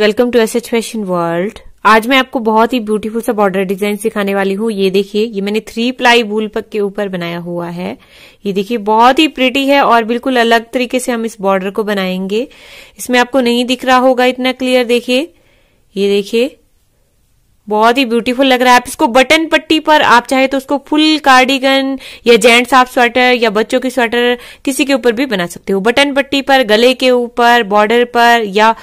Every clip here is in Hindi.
welcome to S H fashion world आज मैं आपको बहुत ही ब्यूटीफुल सा बॉर्डर डिजाइन सिखाने वाली हूँ ये देखिए ये मैंने थ्री प्लाई वूल पक के ऊपर बनाया हुआ है ये देखिए बहुत ही प्रिटी है और बिल्कुल अलग तरीके से हम इस बॉर्डर को बनाएंगे इसमें आपको नहीं दिख रहा होगा इतना क्लियर देखिए ये देखिए बहुत ही ब्यूटीफुल लग रहा है आप इसको बटन पट्टी पर आप चाहे तो उसको फुल कार्डिगन या जेंट्स आप स्वेटर या बच्चों की स्वेटर किसी के ऊपर भी बना सकते हो बटन पट्टी पर गले के ऊपर बॉर्डर पर या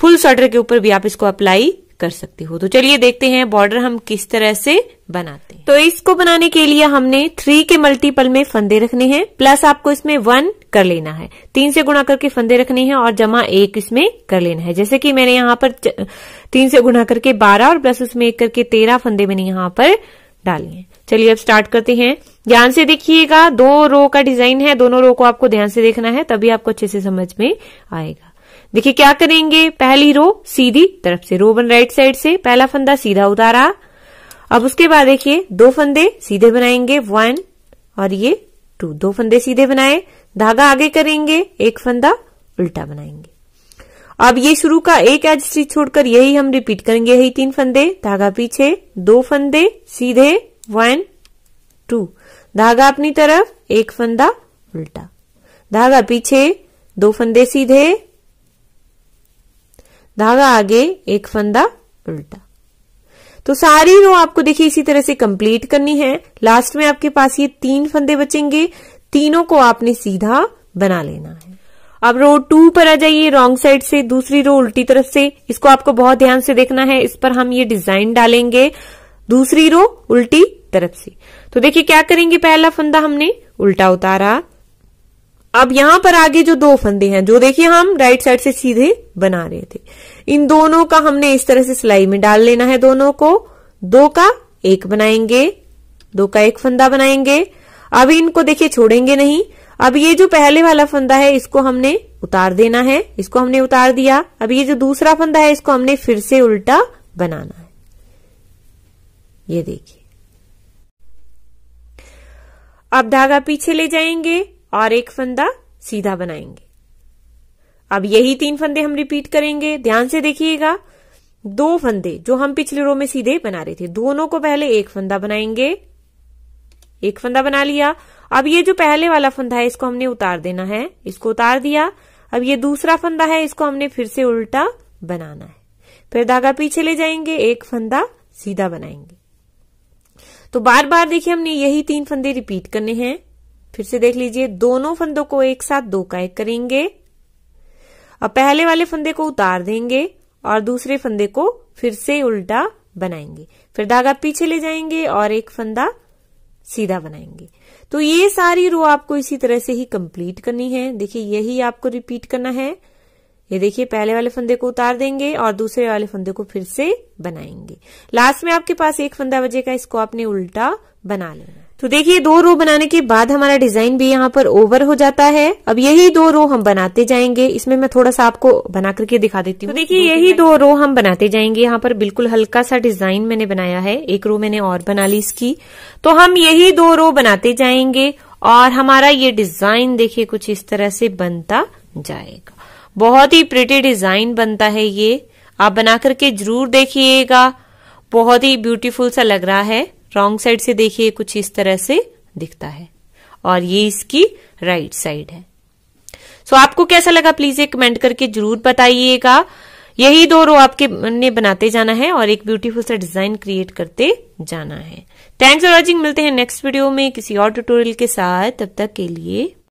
फुल स्वेटर के ऊपर भी आप इसको अप्लाई कर सकते हो तो चलिए देखते हैं बॉर्डर हम किस तरह से बनाते हैं तो इसको बनाने के लिए हमने थ्री के मल्टीपल में फंदे रखने हैं प्लस आपको इसमें वन कर लेना है तीन से गुणा करके फंदे रखने हैं और जमा एक इसमें कर लेना है जैसे कि मैंने यहाँ पर तीन से गुणा करके बारह और प्लस उसमें एक करके तेरह फंदे मैंने यहाँ पर डाले हैं चलिए अब स्टार्ट करते हैं ध्यान से देखिएगा दो रो का डिजाइन है दोनों रो को आपको ध्यान से देखना है तभी आपको अच्छे से समझ में आएगा देखिए क्या करेंगे पहली रो सीधी तरफ से रो वन राइट साइड से पहला फंदा सीधा उतारा अब उसके बाद देखिए दो फंदे सीधे बनाएंगे वन और ये टू दो फंदे सीधे बनाए धागा आगे करेंगे एक फंदा उल्टा बनाएंगे अब ये शुरू का एक एज स्टिच छोड़कर यही हम रिपीट करेंगे यही तीन फंदे धागा पीछे दो फंदे सीधे वन टू धागा अपनी तरफ एक फंदा उल्टा धागा पीछे दो फंदे सीधे धागा आगे एक फंदा उल्टा तो सारी रो आपको देखिए इसी तरह से कंप्लीट करनी है लास्ट में आपके पास ये तीन फंदे बचेंगे तीनों को आपने सीधा बना लेना है अब रो टू पर आ जाइए रॉन्ग साइड से दूसरी रो उल्टी तरफ से इसको आपको बहुत ध्यान से देखना है इस पर हम ये डिजाइन डालेंगे दूसरी रो उल्टी तरफ से तो देखिए क्या करेंगे पहला फंदा हमने उल्टा उतारा अब यहां पर आगे जो दो फंदे हैं जो देखिए हम राइट साइड से सीधे बना रहे थे इन दोनों का हमने इस तरह से सिलाई में डाल लेना है दोनों को दो का एक बनाएंगे दो का एक फंदा बनाएंगे अब इनको देखिए छोड़ेंगे नहीं अब ये जो पहले वाला फंदा है इसको हमने उतार देना है इसको हमने उतार दिया अब ये जो दूसरा फंदा है इसको हमने फिर से उल्टा बनाना है ये देखिए अब धागा पीछे ले जाएंगे और एक फंदा सीधा बनाएंगे अब यही तीन फंदे हम रिपीट करेंगे ध्यान से देखिएगा दो फंदे जो हम पिछले रो में सीधे बना रहे थे दोनों को पहले एक फंदा बनाएंगे एक फंदा बना लिया अब ये जो पहले वाला फंदा है इसको हमने उतार देना है इसको उतार दिया अब ये दूसरा फंदा है इसको हमने फिर से उल्टा बनाना है फिर धागा पीछे ले जाएंगे एक फंदा सीधा बनाएंगे तो बार बार देखिए हमने यही तीन फंदे रिपीट करने हैं फिर से देख लीजिए दोनों फंदों को एक साथ दो का एक करेंगे और पहले वाले फंदे को उतार देंगे और दूसरे फंदे को फिर से उल्टा बनाएंगे फिर धागा पीछे ले जाएंगे और एक फंदा सीधा बनाएंगे तो ये सारी रो आपको इसी तरह से ही कंप्लीट करनी है देखिए यही आपको रिपीट करना है ये देखिए पहले वाले फंदे को उतार देंगे और दूसरे वाले फंदे को फिर से बनाएंगे लास्ट में आपके पास एक फंदा बजेगा इसको आपने उल्टा बना लेना तो देखिए दो रो बनाने के बाद हमारा डिजाइन भी यहाँ पर ओवर हो जाता है अब यही दो रो हम बनाते जाएंगे इसमें मैं थोड़ा सा आपको बना करके दिखा देती हूँ तो देखिए यही दो रो हम बनाते जाएंगे यहाँ पर बिल्कुल हल्का सा डिजाइन मैंने बनाया है एक रो मैंने और बना ली इसकी तो हम यही दो रो बनाते जाएंगे और हमारा ये डिजाइन देखिये कुछ इस तरह से बनता जाएगा बहुत ही प्रिटी डिजाइन बनता है ये आप बना करके जरूर देखिएगा बहुत ही ब्यूटीफुल सा लग रहा है रॉन्ग साइड से देखिए कुछ इस तरह से दिखता है और ये इसकी राइट साइड है सो so, आपको कैसा लगा प्लीज एक कमेंट करके जरूर बताइएगा यही दो रो आपके ने बनाते जाना है और एक ब्यूटीफुल सा डिजाइन क्रिएट करते जाना है थैंक्स फॉर वॉचिंग मिलते हैं नेक्स्ट वीडियो में किसी और ट्यूटोरियल के साथ तब तक के लिए